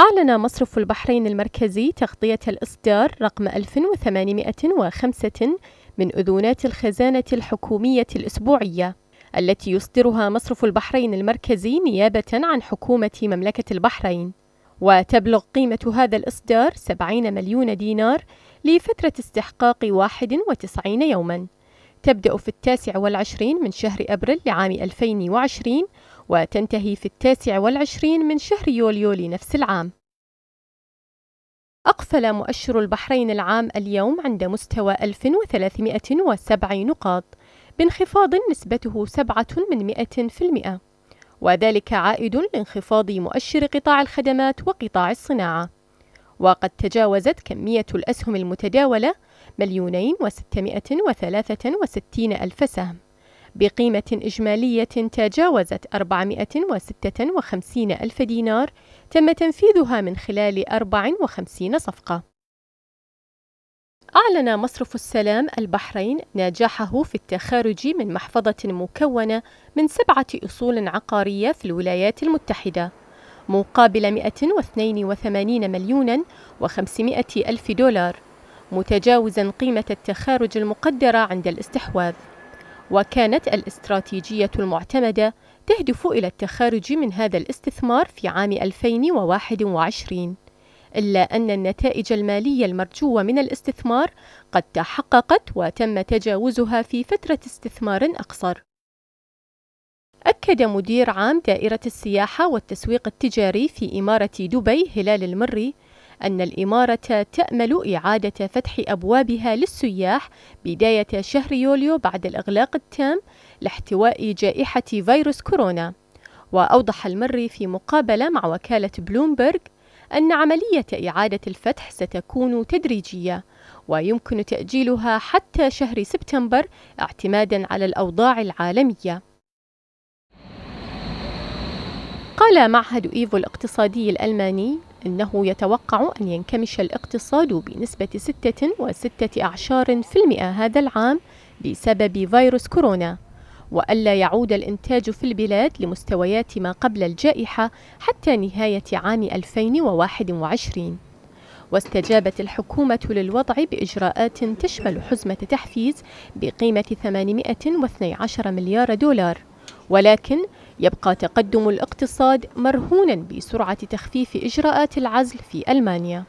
أعلن مصرف البحرين المركزي تغطية الإصدار رقم 1805 من أذونات الخزانة الحكومية الأسبوعية التي يصدرها مصرف البحرين المركزي نيابة عن حكومة مملكة البحرين وتبلغ قيمة هذا الإصدار 70 مليون دينار لفترة استحقاق 91 يوماً تبدأ في التاسع والعشرين من شهر أبريل لعام 2020 وتنتهي في التاسع والعشرين من شهر يوليو لنفس العام أقفل مؤشر البحرين العام اليوم عند مستوى 1370 نقاط بانخفاض نسبته سبعة من مئة في المئة وذلك عائد لانخفاض مؤشر قطاع الخدمات وقطاع الصناعة وقد تجاوزت كمية الأسهم المتداولة مليونين وستمائة وثلاثة وستين ألف سهم بقيمة إجمالية تجاوزت 456 ألف دينار تم تنفيذها من خلال 54 صفقة أعلن مصرف السلام البحرين نجاحه في التخارج من محفظة مكونة من سبعة أصول عقارية في الولايات المتحدة مقابل 182 مليون و500 ألف دولار متجاوزا قيمة التخارج المقدرة عند الاستحواذ وكانت الاستراتيجية المعتمدة تهدف إلى التخارج من هذا الاستثمار في عام 2021 إلا أن النتائج المالية المرجوة من الاستثمار قد تحققت وتم تجاوزها في فترة استثمار أقصر. أكد مدير عام دائرة السياحة والتسويق التجاري في إمارة دبي هلال المري أن الإمارة تأمل إعادة فتح أبوابها للسياح بداية شهر يوليو بعد الإغلاق التام لاحتواء جائحة فيروس كورونا وأوضح المري في مقابلة مع وكالة بلومبرغ أن عملية إعادة الفتح ستكون تدريجية ويمكن تأجيلها حتى شهر سبتمبر اعتمادا على الأوضاع العالمية قال معهد إيفو الاقتصادي الألماني أنه يتوقع أن ينكمش الاقتصاد بنسبة 6.6% هذا العام بسبب فيروس كورونا وألا يعود الإنتاج في البلاد لمستويات ما قبل الجائحة حتى نهاية عام 2021 واستجابت الحكومة للوضع بإجراءات تشمل حزمة تحفيز بقيمة 812 مليار دولار ولكن يبقى تقدم الاقتصاد مرهونا بسرعة تخفيف إجراءات العزل في ألمانيا